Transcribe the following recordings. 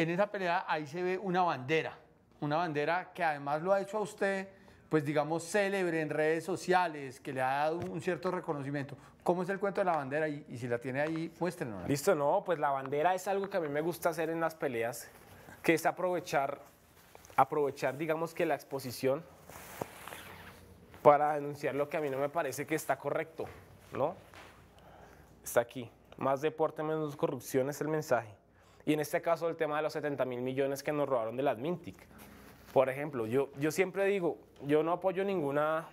En esa pelea ahí se ve una bandera, una bandera que además lo ha hecho a usted, pues digamos, célebre en redes sociales, que le ha dado un cierto reconocimiento. ¿Cómo es el cuento de la bandera? Y, si la tiene ahí, muéstrenos. Listo, no, pues la bandera es algo que a mí me gusta hacer en las peleas, que es aprovechar, aprovechar digamos que la exposición para denunciar lo que a mí no me parece que está correcto, ¿no? Está aquí. Más deporte, menos corrupción es el mensaje. Y en este caso el tema de los 70 mil millones que nos robaron de la Mintic. Por ejemplo, yo, yo siempre digo, yo no apoyo ninguna,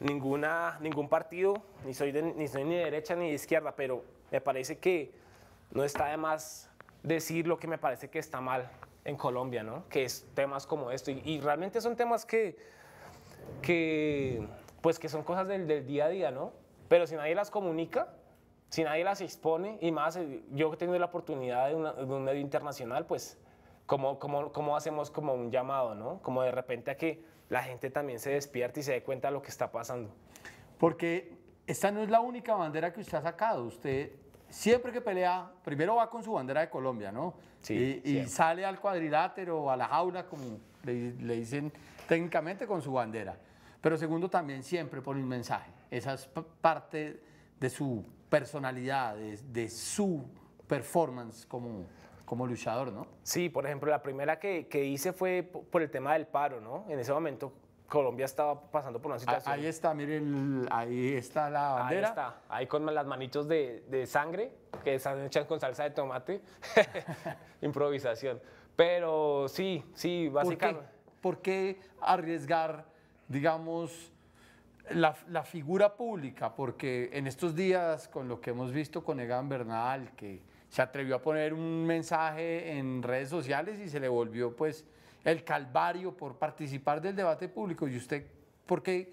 ninguna, ningún partido, ni soy, ni soy ni derecha ni de izquierda, pero me parece que no está de más decir lo que me parece que está mal en Colombia, ¿no? Que es temas como esto. Y, y realmente son temas que, que, pues que son cosas del, del día a día, ¿no? Pero si nadie las comunica, si nadie las expone, y más eh, yo que tengo la oportunidad de, un medio internacional, pues, ¿cómo, cómo, ¿cómo hacemos como un llamado, no? Como de repente a que la gente también se despierte y se dé cuenta de lo que está pasando. Porque esta no es la única bandera que usted ha sacado. Usted siempre que pelea, primero va con su bandera de Colombia, ¿no? Sí. Y, sale al cuadrilátero o a la jaula, como le, le dicen técnicamente, con su bandera. Pero segundo, también siempre pone un mensaje. Esa es parte de su personalidades, de, su performance como, como luchador, ¿no? Sí, por ejemplo, la primera que, hice fue por el tema del paro, ¿no? En ese momento Colombia estaba pasando por una ah, situación. Ahí está, miren, ahí está la bandera. Ahí está, ahí con las manitos de, sangre, que están hechas con salsa de tomate. Improvisación. Pero sí, sí, básicamente. ¿Por ¿Por qué arriesgar, digamos, la, figura pública, porque en estos días con lo que hemos visto con Egan Bernal, que se atrevió a poner un mensaje en redes sociales y se le volvió pues el calvario por participar del debate público. ¿Y usted por qué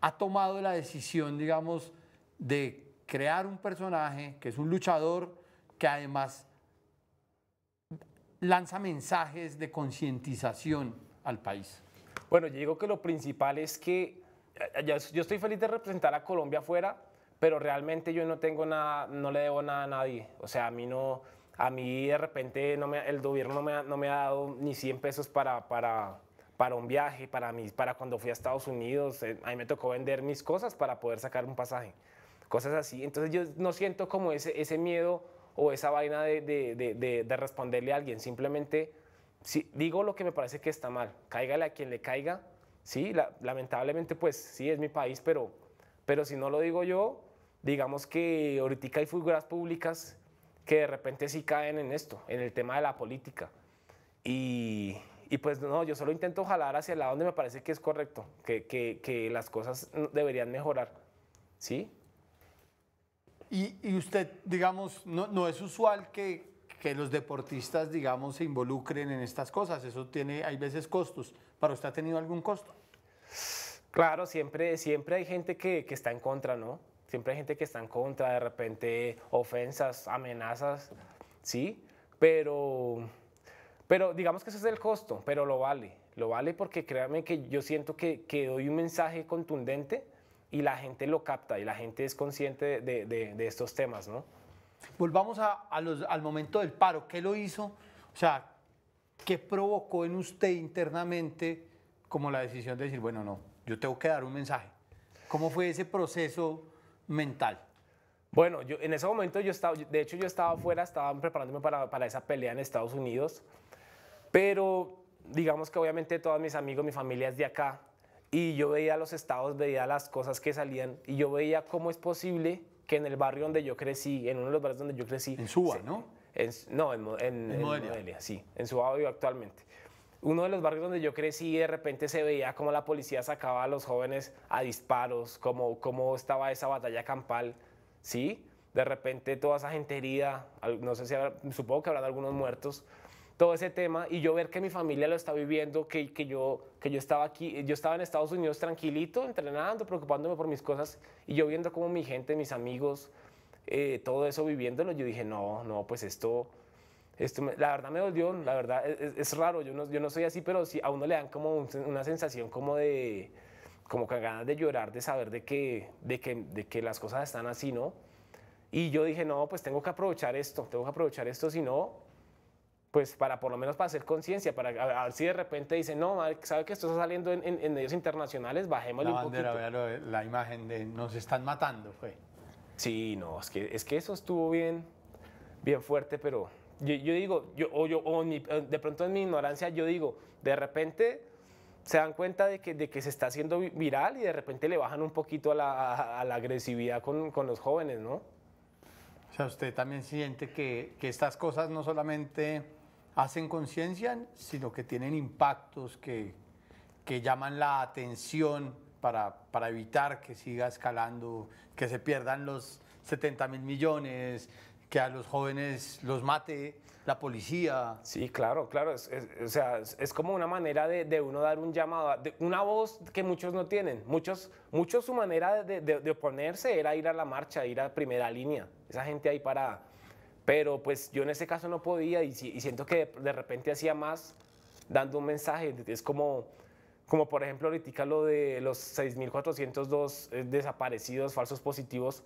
ha tomado la decisión, digamos, de crear un personaje que es un luchador que además lanza mensajes de concientización al país? Bueno, yo digo que lo principal es que eh, yo, estoy feliz de representar a Colombia afuera, pero realmente yo no tengo nada, no le debo nada a nadie. O sea, a mí no, a mí de repente no me, el gobierno no me, ha, no me, ha dado ni 100 pesos para, para, para un viaje, para, mí, para cuando fui a Estados Unidos, eh, a mí me tocó vender mis cosas para poder sacar un pasaje, cosas así. Entonces yo no siento como ese, ese miedo o esa vaina de, de, de responderle a alguien, simplemente si, digo lo que me parece que está mal, cáigale a quien le caiga, Sí, lamentablemente, pues sí, es mi país, pero, pero si no lo digo yo, digamos que ahorita hay figuras públicas que de repente sí caen en esto, en el tema de la política. Y, pues no, yo solo intento jalar hacia el lado donde me parece que es correcto, que, las cosas deberían mejorar. ¿Sí? Y, usted, digamos, no, no, es usual que que los deportistas, digamos, se involucren en estas cosas. Eso tiene, hay veces costos. ¿Para usted ha tenido algún costo? Claro, siempre, siempre hay gente que, está en contra, ¿no? Siempre hay gente que está en contra, de repente ofensas, amenazas, ¿sí? Pero, pero digamos que ese es el costo, pero lo vale. Lo vale porque créame que yo siento que, doy un mensaje contundente y la gente lo capta y la gente es consciente de estos temas, ¿no? Volvamos a, al momento del paro. ¿Qué lo hizo? O sea, ¿qué provocó en usted internamente como la decisión de decir, bueno, no, yo tengo que dar un mensaje? ¿Cómo fue ese proceso mental? Bueno, yo, en ese momento yo estaba, de hecho yo estaba afuera, estaba preparándome para, para esa pelea en Estados Unidos, pero digamos que obviamente todos mis amigos, mi familia es de acá, y yo veía los estados, veía las cosas que salían, y yo veía cómo es posible que en el barrio donde yo crecí, en uno de los barrios donde yo crecí. En Suba, ¿no? En, no, en, en, Modelia. sí. En Suba vivo actualmente. Uno de los barrios donde yo crecí, de repente se veía como la policía sacaba a los jóvenes a disparos, cómo cómo estaba esa batalla campal, ¿sí? De repente toda esa gente herida, no sé si supongo que habrán algunos muertos, todo ese tema y yo ver que mi familia lo está viviendo, que, que, yo, que yo estaba aquí, yo estaba en Estados Unidos tranquilito, entrenando, preocupándome por mis cosas y yo viendo como mi gente, mis amigos, eh, todo eso viviéndolo, yo dije, no, no, pues esto, esto la verdad me dolió, la verdad es, raro, yo no, yo no soy así, pero a uno le dan como una sensación como de, como con ganas de llorar, de saber de que, de que, de que las cosas están así, ¿no? Y yo dije, no, pues tengo que aprovechar esto, tengo que aprovechar esto, si no, pues para por lo menos para hacer conciencia, para ver si de repente dicen, no, sabe que esto está saliendo en, medios internacionales, bajemos un poquito. Eh, la imagen de nos están matando fue. Sí, no, es que, es que eso estuvo bien, bien fuerte, pero yo, digo, yo, o yo, o eh, de pronto en mi ignorancia yo digo, de repente se dan cuenta de que, de que se está haciendo viral y de repente le bajan un poquito a la, agresividad con, los jóvenes, ¿no? O sea, usted también siente que, que estas cosas no solamente hacen conciencia, sino que tienen impactos que, que llaman la atención para, para, evitar que siga escalando, que se pierdan los 70 mil millones, que a los jóvenes los mate la policía. Sí, claro, claro. Es, o sea, es, como una manera de, de, uno dar un llamado, una voz que muchos no tienen. Muchos, muchos su manera de, de, de, oponerse era ir a la marcha, ir a primera línea. Esa gente ahí parada. Pero pues yo en ese caso no podía y, siento que de, repente hacía más dando un mensaje. Es como, como por ejemplo ahorita lo de los 6.402 eh, desaparecidos, falsos positivos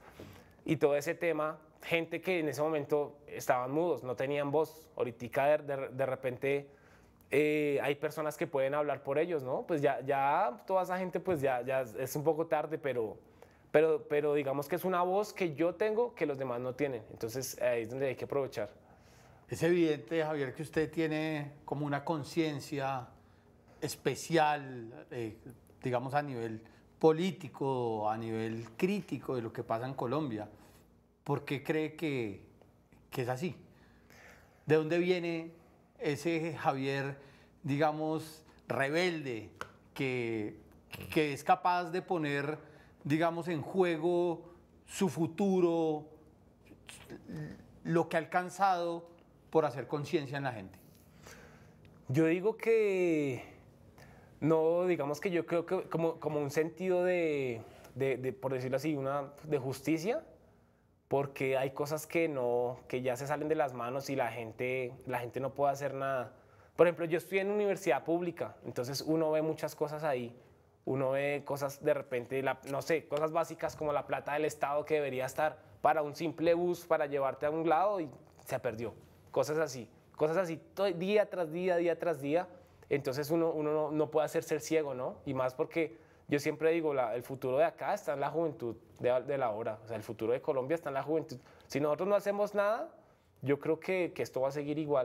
y todo ese tema. Gente que en ese momento estaban mudos, no tenían voz. Ahorita de, de, repente... Eh, hay personas que pueden hablar por ellos, ¿no? Pues ya, ya toda esa gente, pues ya, ya es un poco tarde, pero, pero, pero digamos que es una voz que yo tengo que los demás no tienen. Entonces ahí es donde hay que aprovechar. Es evidente, Javier, que usted tiene como una conciencia especial, eh, digamos, a nivel político, a nivel crítico de lo que pasa en Colombia. ¿Por qué cree que, que es así? ¿De dónde viene ese Javier, digamos, rebelde, que, que es capaz de poner digamos, en juego su futuro, lo que ha alcanzado por hacer conciencia en la gente? Yo digo que no, digamos que yo creo que como, un sentido de, por decirlo así, una de justicia, porque hay cosas que no, que ya se salen de las manos y la gente, la gente no puede hacer nada. Por ejemplo, yo estoy en universidad pública, entonces uno ve muchas cosas ahí uno ve cosas de repente, la, no sé, cosas básicas como la plata del Estado que debería estar para un simple bus, para llevarte a un lado y se perdió. Cosas así, cosas así día tras día, día tras día. Entonces uno, uno no, puede hacerse el ciego, ¿no? Y más porque yo siempre digo, la, el futuro de acá está en la juventud de, la hora, o sea, el futuro de Colombia está en la juventud. Si nosotros no hacemos nada, yo creo que esto va a seguir igual.